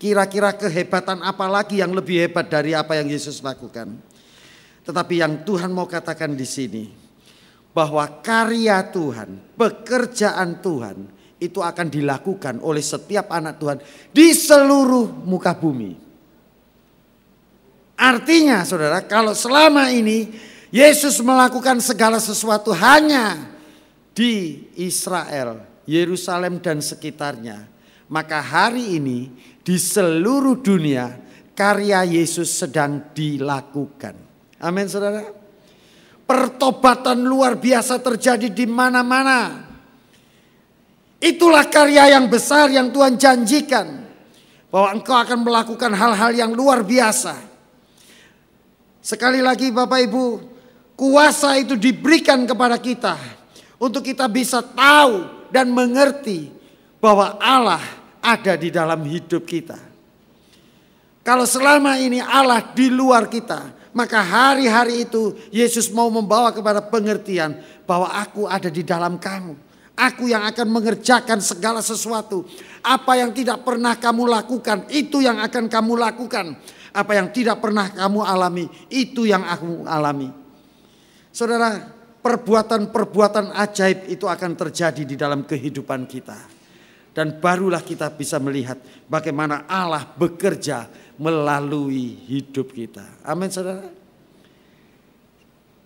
Kira-kira kehebatan apa lagi yang lebih hebat dari apa yang Yesus lakukan? Tetapi yang Tuhan mau katakan di sini bahwa karya Tuhan, pekerjaan Tuhan itu akan dilakukan oleh setiap anak Tuhan di seluruh muka bumi. Artinya, saudara, kalau selama ini Yesus melakukan segala sesuatu hanya di Israel, Yerusalem dan sekitarnya. Maka hari ini di seluruh dunia karya Yesus sedang dilakukan. Amin saudara. Pertobatan luar biasa terjadi di mana-mana. Itulah karya yang besar yang Tuhan janjikan. Bahwa engkau akan melakukan hal-hal yang luar biasa. Sekali lagi Bapak Ibu, Kuasa itu diberikan kepada kita untuk kita bisa tahu dan mengerti bahwa Allah ada di dalam hidup kita. Kalau selama ini Allah di luar kita, maka hari-hari itu Yesus mau membawa kepada pengertian bahwa aku ada di dalam kamu. Aku yang akan mengerjakan segala sesuatu. Apa yang tidak pernah kamu lakukan, itu yang akan kamu lakukan. Apa yang tidak pernah kamu alami, itu yang aku alami. Saudara, perbuatan-perbuatan ajaib itu akan terjadi di dalam kehidupan kita. Dan barulah kita bisa melihat bagaimana Allah bekerja melalui hidup kita. Amin saudara.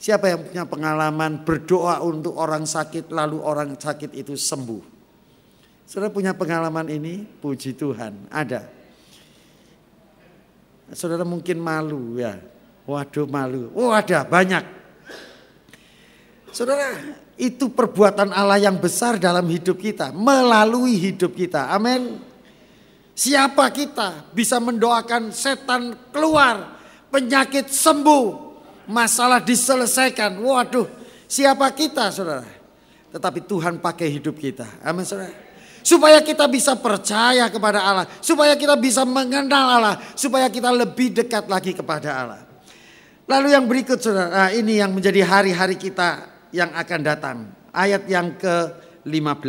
Siapa yang punya pengalaman berdoa untuk orang sakit lalu orang sakit itu sembuh. Saudara punya pengalaman ini? Puji Tuhan, ada. Saudara mungkin malu ya. Waduh malu. Oh ada banyak. Saudara, itu perbuatan Allah yang besar dalam hidup kita, melalui hidup kita. Amin. Siapa kita bisa mendoakan setan keluar, penyakit sembuh, masalah diselesaikan. Waduh, siapa kita, Saudara? Tetapi Tuhan pakai hidup kita. Amin, Saudara supaya kita bisa percaya kepada Allah, supaya kita bisa mengenal Allah, supaya kita lebih dekat lagi kepada Allah. Lalu yang berikut saudara, nah, ini yang menjadi hari-hari kita yang akan datang. Ayat yang ke-15.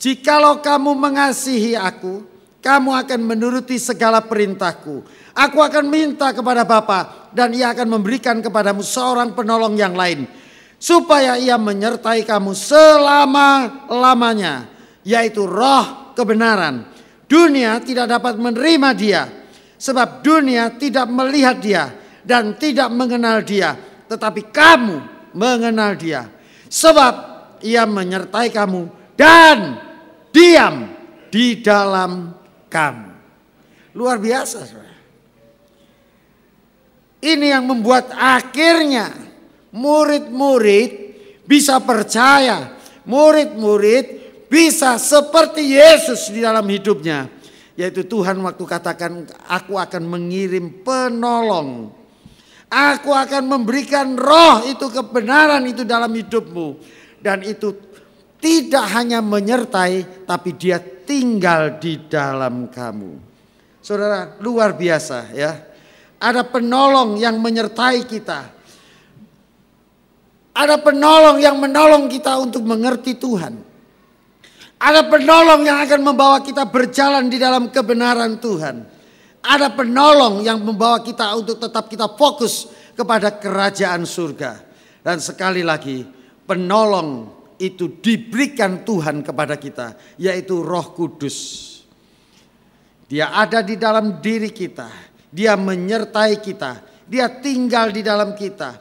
Jikalau kamu mengasihi aku, kamu akan menuruti segala perintahku. Aku akan minta kepada Bapa dan ia akan memberikan kepadamu seorang penolong yang lain. Supaya ia menyertai kamu selama-lamanya. Yaitu roh kebenaran. Dunia tidak dapat menerima dia. Sebab dunia tidak melihat dia dan tidak mengenal dia. Tetapi kamu mengenal dia. Sebab ia menyertai kamu dan diam di dalam kamu. Luar biasa. Ini yang membuat akhirnya murid-murid bisa percaya. Murid-murid bisa seperti Yesus di dalam hidupnya. Yaitu Tuhan waktu katakan aku akan mengirim penolong Aku akan memberikan roh itu kebenaran itu dalam hidupmu. Dan itu tidak hanya menyertai tapi dia tinggal di dalam kamu. Saudara, luar biasa ya. Ada penolong yang menyertai kita. Ada penolong yang menolong kita untuk mengerti Tuhan. Ada penolong yang akan membawa kita berjalan di dalam kebenaran Tuhan. Ada penolong yang membawa kita untuk tetap kita fokus kepada kerajaan surga. Dan sekali lagi, penolong itu diberikan Tuhan kepada kita, yaitu Roh Kudus. Dia ada di dalam diri kita, dia menyertai kita, dia tinggal di dalam kita,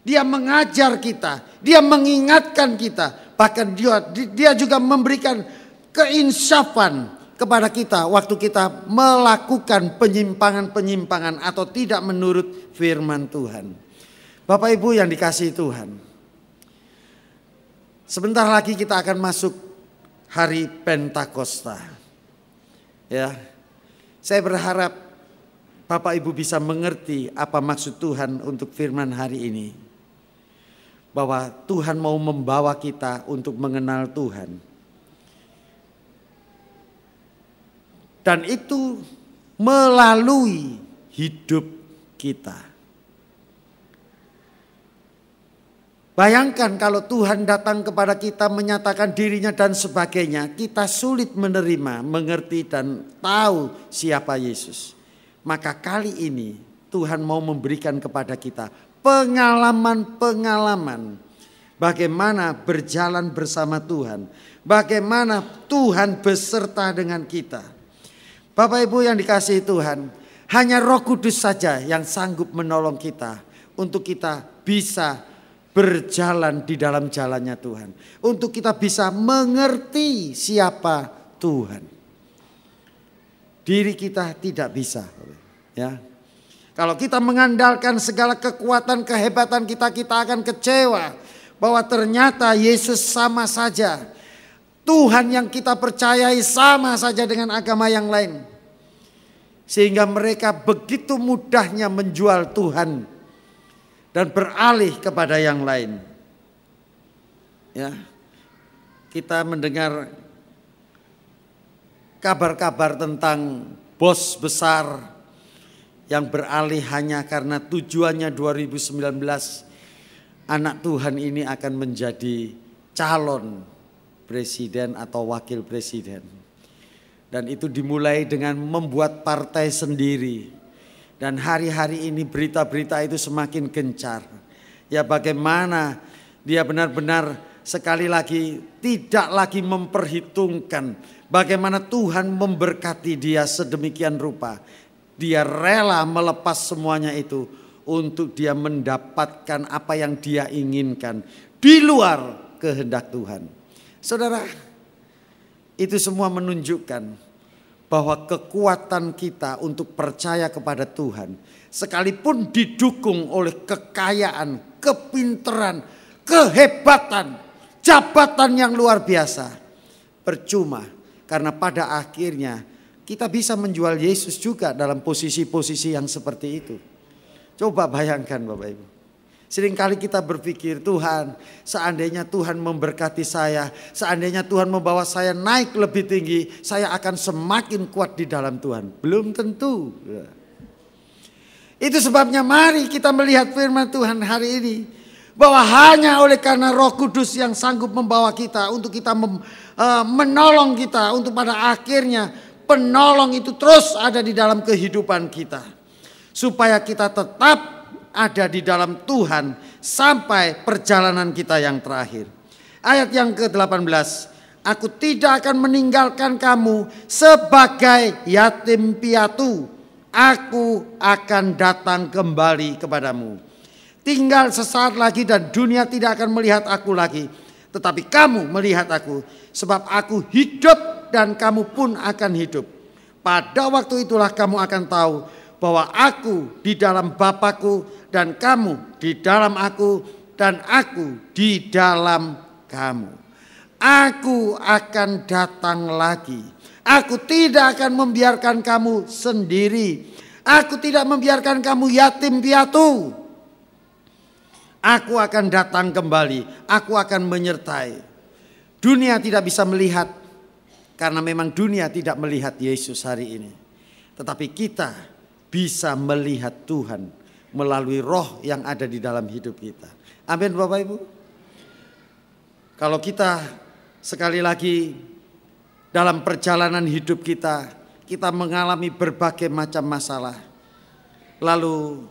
dia mengajar kita, dia mengingatkan kita, bahkan dia, dia juga memberikan keinsafan kepada kita waktu kita melakukan penyimpangan-penyimpangan atau tidak menurut firman Tuhan. Bapak Ibu yang dikasihi Tuhan. Sebentar lagi kita akan masuk hari Pentakosta. Ya. Saya berharap Bapak Ibu bisa mengerti apa maksud Tuhan untuk firman hari ini. Bahwa Tuhan mau membawa kita untuk mengenal Tuhan dan itu melalui hidup kita. Bayangkan kalau Tuhan datang kepada kita menyatakan dirinya dan sebagainya, kita sulit menerima, mengerti dan tahu siapa Yesus. Maka kali ini Tuhan mau memberikan kepada kita pengalaman-pengalaman bagaimana berjalan bersama Tuhan, bagaimana Tuhan beserta dengan kita Bapak Ibu yang dikasihi Tuhan, hanya Roh Kudus saja yang sanggup menolong kita untuk kita bisa berjalan di dalam jalannya Tuhan, untuk kita bisa mengerti siapa Tuhan. Diri kita tidak bisa, ya. Kalau kita mengandalkan segala kekuatan kehebatan kita, kita akan kecewa bahwa ternyata Yesus sama saja Tuhan yang kita percayai sama saja dengan agama yang lain. Sehingga mereka begitu mudahnya menjual Tuhan dan beralih kepada yang lain. Ya. Kita mendengar kabar-kabar tentang bos besar yang beralih hanya karena tujuannya 2019 anak Tuhan ini akan menjadi calon presiden atau wakil presiden. Dan itu dimulai dengan membuat partai sendiri. Dan hari-hari ini berita-berita itu semakin gencar. Ya bagaimana dia benar-benar sekali lagi tidak lagi memperhitungkan bagaimana Tuhan memberkati dia sedemikian rupa. Dia rela melepas semuanya itu untuk dia mendapatkan apa yang dia inginkan di luar kehendak Tuhan. Saudara, itu semua menunjukkan bahwa kekuatan kita untuk percaya kepada Tuhan sekalipun didukung oleh kekayaan, kepinteran, kehebatan, jabatan yang luar biasa. Percuma karena pada akhirnya kita bisa menjual Yesus juga dalam posisi-posisi yang seperti itu. Coba bayangkan Bapak Ibu. Seringkali kita berpikir, Tuhan, seandainya Tuhan memberkati saya, seandainya Tuhan membawa saya naik lebih tinggi, saya akan semakin kuat di dalam Tuhan. Belum tentu. Itu sebabnya mari kita melihat firman Tuhan hari ini. Bahwa hanya oleh karena roh kudus yang sanggup membawa kita untuk kita mem, uh, menolong kita. Untuk pada akhirnya penolong itu terus ada di dalam kehidupan kita. Supaya kita tetap ada di dalam Tuhan sampai perjalanan kita yang terakhir. Ayat yang ke-18, aku tidak akan meninggalkan kamu sebagai yatim piatu. Aku akan datang kembali kepadamu. Tinggal sesaat lagi dan dunia tidak akan melihat aku lagi. Tetapi kamu melihat aku. Sebab aku hidup dan kamu pun akan hidup. Pada waktu itulah kamu akan tahu bahwa aku di dalam Bapakku dan kamu di dalam aku dan aku di dalam kamu. Aku akan datang lagi. Aku tidak akan membiarkan kamu sendiri. Aku tidak membiarkan kamu yatim piatu. Aku akan datang kembali. Aku akan menyertai. Dunia tidak bisa melihat karena memang dunia tidak melihat Yesus hari ini. Tetapi kita bisa melihat Tuhan melalui roh yang ada di dalam hidup kita. Amin Bapak Ibu. Kalau kita sekali lagi dalam perjalanan hidup kita, kita mengalami berbagai macam masalah. Lalu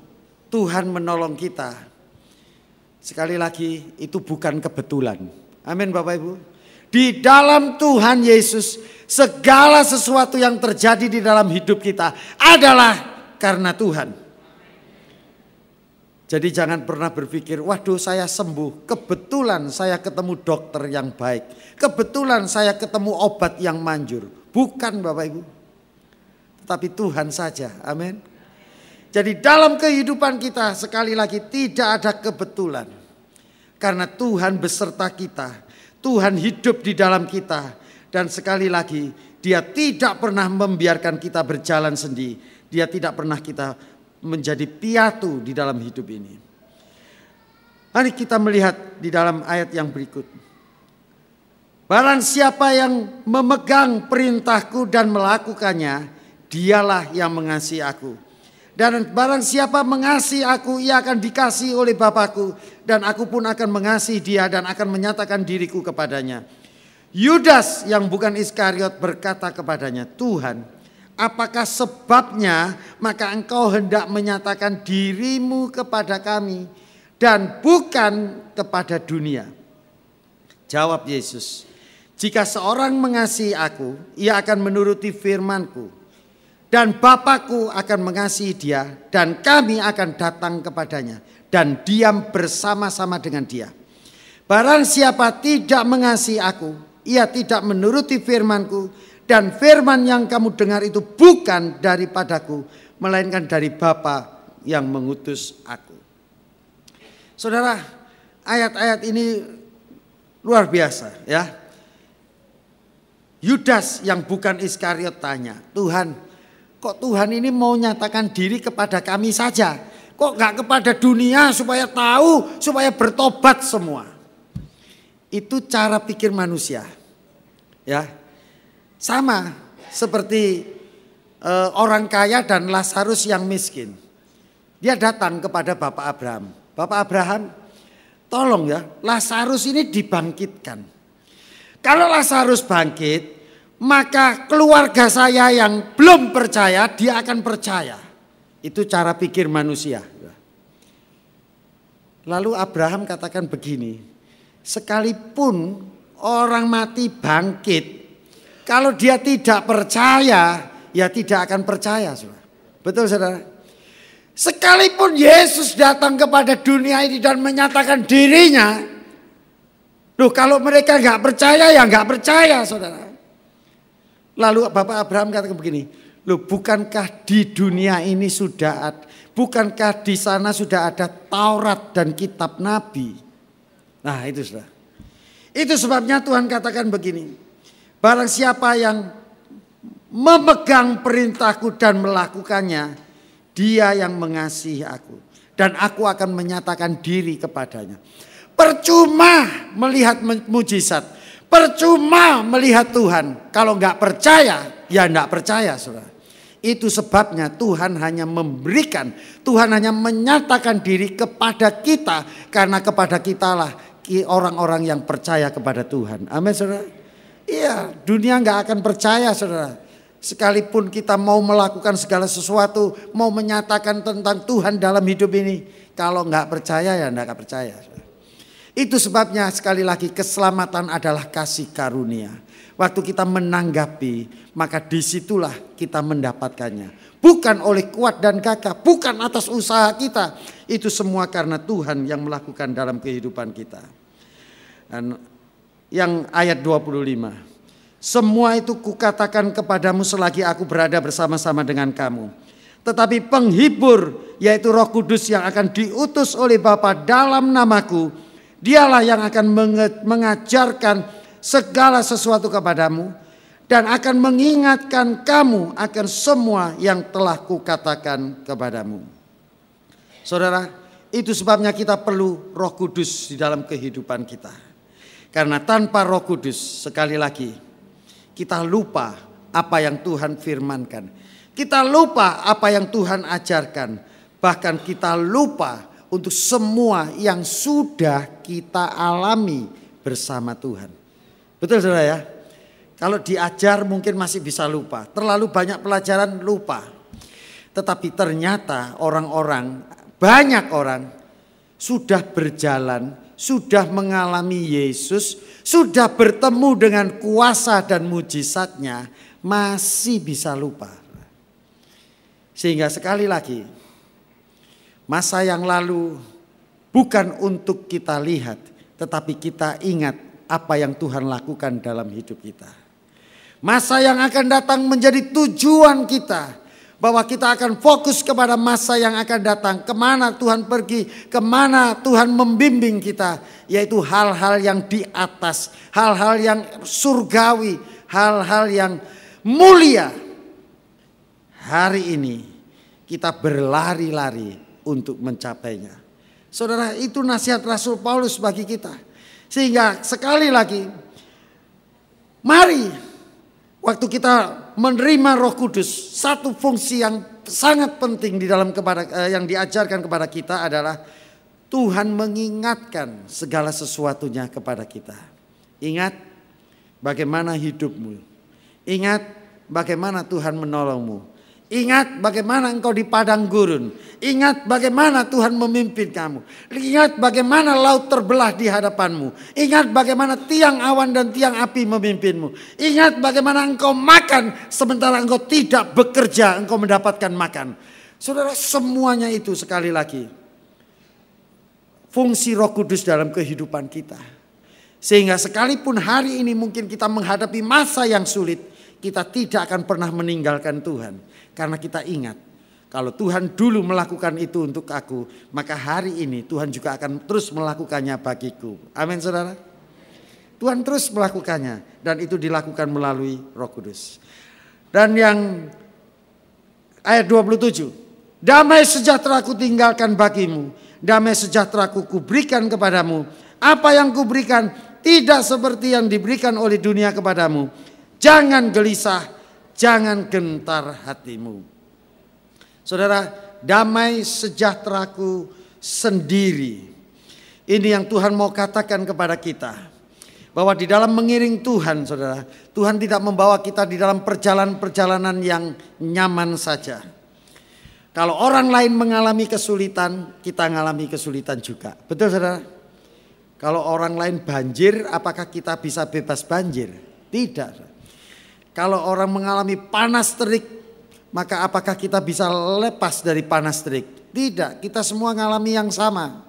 Tuhan menolong kita. Sekali lagi itu bukan kebetulan. Amin Bapak Ibu. Di dalam Tuhan Yesus segala sesuatu yang terjadi di dalam hidup kita adalah karena Tuhan. Jadi jangan pernah berpikir, waduh saya sembuh, kebetulan saya ketemu dokter yang baik, kebetulan saya ketemu obat yang manjur. Bukan Bapak Ibu, tetapi Tuhan saja, amin. Jadi dalam kehidupan kita sekali lagi tidak ada kebetulan. Karena Tuhan beserta kita, Tuhan hidup di dalam kita. Dan sekali lagi dia tidak pernah membiarkan kita berjalan sendiri. Dia tidak pernah kita menjadi piatu di dalam hidup ini. Mari kita melihat di dalam ayat yang berikut. Barang siapa yang memegang perintahku dan melakukannya, dialah yang mengasihi aku. Dan barang siapa mengasihi aku, ia akan dikasihi oleh Bapakku. Dan aku pun akan mengasihi dia dan akan menyatakan diriku kepadanya. Yudas yang bukan Iskariot berkata kepadanya, Tuhan Apakah sebabnya maka engkau hendak menyatakan dirimu kepada kami dan bukan kepada dunia? Jawab Yesus, jika seorang mengasihi aku, ia akan menuruti firmanku. Dan Bapakku akan mengasihi dia dan kami akan datang kepadanya dan diam bersama-sama dengan dia. Barang siapa tidak mengasihi aku, ia tidak menuruti firmanku dan firman yang kamu dengar itu bukan daripadaku, melainkan dari Bapa yang mengutus aku. Saudara, ayat-ayat ini luar biasa ya. Yudas yang bukan Iskariot tanya, Tuhan kok Tuhan ini mau nyatakan diri kepada kami saja? Kok gak kepada dunia supaya tahu, supaya bertobat semua? Itu cara pikir manusia. Ya, sama seperti e, orang kaya dan Lazarus yang miskin. Dia datang kepada Bapak Abraham. Bapak Abraham, tolong ya, Lazarus ini dibangkitkan. Kalau Lazarus bangkit, maka keluarga saya yang belum percaya, dia akan percaya. Itu cara pikir manusia. Lalu Abraham katakan begini, sekalipun orang mati bangkit, kalau dia tidak percaya, ya tidak akan percaya. Saudara. Betul saudara? Sekalipun Yesus datang kepada dunia ini dan menyatakan dirinya, loh kalau mereka nggak percaya ya nggak percaya saudara. Lalu Bapak Abraham katakan begini, loh bukankah di dunia ini sudah ada, bukankah di sana sudah ada Taurat dan kitab Nabi? Nah itu sudah. Itu sebabnya Tuhan katakan begini, Barang siapa yang memegang perintahku dan melakukannya, dia yang mengasihi aku. Dan aku akan menyatakan diri kepadanya. Percuma melihat mujizat. Percuma melihat Tuhan. Kalau nggak percaya, ya nggak percaya saudara. Itu sebabnya Tuhan hanya memberikan, Tuhan hanya menyatakan diri kepada kita. Karena kepada kitalah orang-orang yang percaya kepada Tuhan. Amin saudara. Iya, dunia nggak akan percaya saudara. Sekalipun kita mau melakukan segala sesuatu, mau menyatakan tentang Tuhan dalam hidup ini, kalau nggak percaya ya nggak percaya. Itu sebabnya sekali lagi keselamatan adalah kasih karunia. Waktu kita menanggapi, maka disitulah kita mendapatkannya. Bukan oleh kuat dan kakak, bukan atas usaha kita. Itu semua karena Tuhan yang melakukan dalam kehidupan kita. Dan yang ayat 25. Semua itu kukatakan kepadamu selagi aku berada bersama-sama dengan kamu. Tetapi penghibur yaitu roh kudus yang akan diutus oleh Bapa dalam namaku. Dialah yang akan mengajarkan segala sesuatu kepadamu. Dan akan mengingatkan kamu akan semua yang telah kukatakan kepadamu. Saudara, itu sebabnya kita perlu roh kudus di dalam kehidupan kita. Karena tanpa Roh Kudus sekali lagi kita lupa apa yang Tuhan firmankan. Kita lupa apa yang Tuhan ajarkan. Bahkan kita lupa untuk semua yang sudah kita alami bersama Tuhan. Betul saudara ya? Kalau diajar mungkin masih bisa lupa. Terlalu banyak pelajaran lupa. Tetapi ternyata orang-orang, banyak orang sudah berjalan sudah mengalami Yesus, sudah bertemu dengan kuasa dan mujizatnya, masih bisa lupa. Sehingga sekali lagi, masa yang lalu bukan untuk kita lihat, tetapi kita ingat apa yang Tuhan lakukan dalam hidup kita. Masa yang akan datang menjadi tujuan kita bahwa kita akan fokus kepada masa yang akan datang, kemana Tuhan pergi, kemana Tuhan membimbing kita, yaitu hal-hal yang di atas, hal-hal yang surgawi, hal-hal yang mulia. Hari ini kita berlari-lari untuk mencapainya. Saudara, itu nasihat Rasul Paulus bagi kita, sehingga sekali lagi, mari Waktu kita menerima Roh Kudus, satu fungsi yang sangat penting di dalam kepada eh, yang diajarkan kepada kita adalah Tuhan mengingatkan segala sesuatunya kepada kita. Ingat bagaimana hidupmu. Ingat bagaimana Tuhan menolongmu Ingat bagaimana engkau di padang gurun. Ingat bagaimana Tuhan memimpin kamu. Ingat bagaimana laut terbelah di hadapanmu. Ingat bagaimana tiang awan dan tiang api memimpinmu. Ingat bagaimana engkau makan sementara engkau tidak bekerja, engkau mendapatkan makan. Saudara, semuanya itu sekali lagi fungsi Roh Kudus dalam kehidupan kita. Sehingga sekalipun hari ini mungkin kita menghadapi masa yang sulit, kita tidak akan pernah meninggalkan Tuhan. Karena kita ingat, kalau Tuhan dulu melakukan itu untuk aku, maka hari ini Tuhan juga akan terus melakukannya bagiku. Amin saudara. Tuhan terus melakukannya dan itu dilakukan melalui roh kudus. Dan yang ayat 27. Damai sejahtera ku tinggalkan bagimu. Damai sejahtera ku kuberikan kepadamu. Apa yang kuberikan tidak seperti yang diberikan oleh dunia kepadamu Jangan gelisah, jangan gentar hatimu. Saudara, damai sejahteraku sendiri. Ini yang Tuhan mau katakan kepada kita. Bahwa di dalam mengiring Tuhan, saudara, Tuhan tidak membawa kita di dalam perjalanan-perjalanan yang nyaman saja. Kalau orang lain mengalami kesulitan, kita mengalami kesulitan juga. Betul saudara? Kalau orang lain banjir, apakah kita bisa bebas banjir? Tidak. Kalau orang mengalami panas terik, maka apakah kita bisa lepas dari panas terik? Tidak, kita semua mengalami yang sama.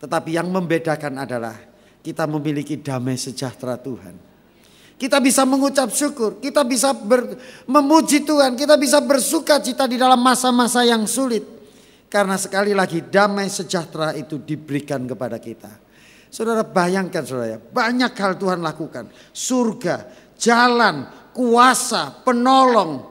Tetapi yang membedakan adalah kita memiliki damai sejahtera Tuhan. Kita bisa mengucap syukur, kita bisa ber, memuji Tuhan, kita bisa bersuka cita di dalam masa-masa yang sulit. Karena sekali lagi damai sejahtera itu diberikan kepada kita. Saudara bayangkan saudara, banyak hal Tuhan lakukan. Surga, jalan, kuasa, penolong.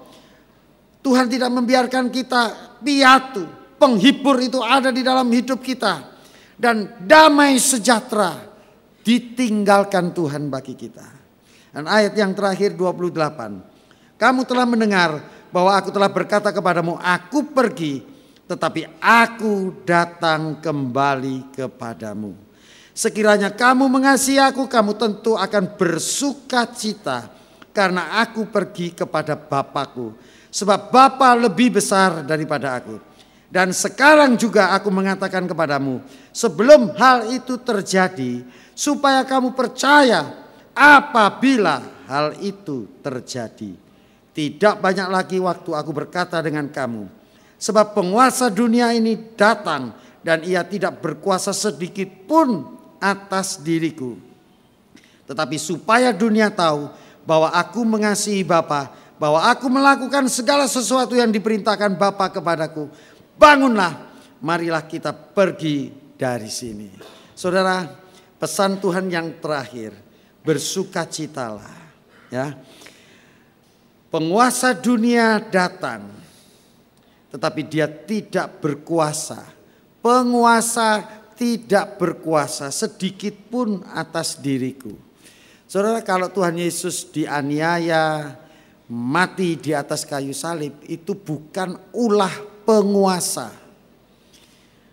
Tuhan tidak membiarkan kita piatu, penghibur itu ada di dalam hidup kita. Dan damai sejahtera ditinggalkan Tuhan bagi kita. Dan ayat yang terakhir 28. Kamu telah mendengar bahwa aku telah berkata kepadamu, aku pergi tetapi aku datang kembali kepadamu. Sekiranya kamu mengasihi aku, kamu tentu akan bersuka cita karena aku pergi kepada Bapakku. Sebab Bapa lebih besar daripada aku. Dan sekarang juga aku mengatakan kepadamu, sebelum hal itu terjadi, supaya kamu percaya apabila hal itu terjadi. Tidak banyak lagi waktu aku berkata dengan kamu, sebab penguasa dunia ini datang dan ia tidak berkuasa sedikit pun atas diriku. Tetapi supaya dunia tahu bahwa aku mengasihi Bapa, bahwa aku melakukan segala sesuatu yang diperintahkan Bapa kepadaku. Bangunlah, marilah kita pergi dari sini. Saudara, pesan Tuhan yang terakhir, bersukacitalah, ya. Penguasa dunia datang, tetapi dia tidak berkuasa. Penguasa tidak berkuasa sedikit pun atas diriku. Saudara kalau Tuhan Yesus dianiaya, mati di atas kayu salib itu bukan ulah penguasa.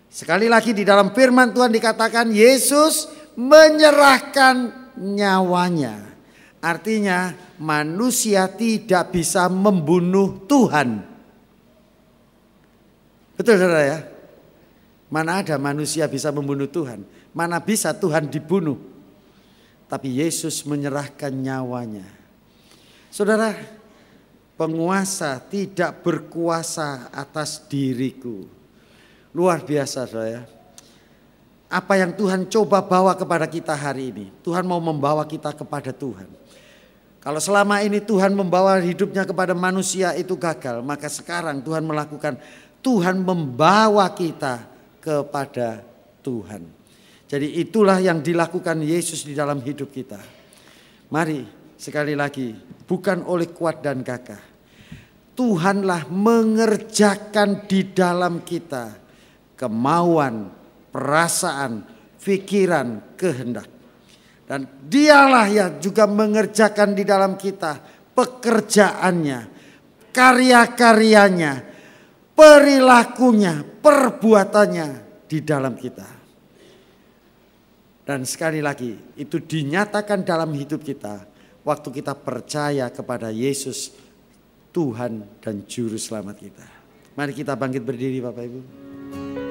Sekali lagi di dalam firman Tuhan dikatakan Yesus menyerahkan nyawanya. Artinya manusia tidak bisa membunuh Tuhan. Betul saudara ya? Mana ada manusia bisa membunuh Tuhan? Mana bisa Tuhan dibunuh? Tapi Yesus menyerahkan nyawanya. Saudara, penguasa tidak berkuasa atas diriku. Luar biasa saya. Apa yang Tuhan coba bawa kepada kita hari ini. Tuhan mau membawa kita kepada Tuhan. Kalau selama ini Tuhan membawa hidupnya kepada manusia itu gagal, maka sekarang Tuhan melakukan Tuhan membawa kita kepada Tuhan. Jadi itulah yang dilakukan Yesus di dalam hidup kita. Mari sekali lagi, bukan oleh kuat dan gagah. Tuhanlah mengerjakan di dalam kita kemauan, perasaan, pikiran, kehendak. Dan dialah yang juga mengerjakan di dalam kita pekerjaannya, karya-karyanya, perilakunya, perbuatannya di dalam kita. Dan sekali lagi, itu dinyatakan dalam hidup kita waktu kita percaya kepada Yesus Tuhan dan juru selamat kita. Mari kita bangkit berdiri Bapak Ibu.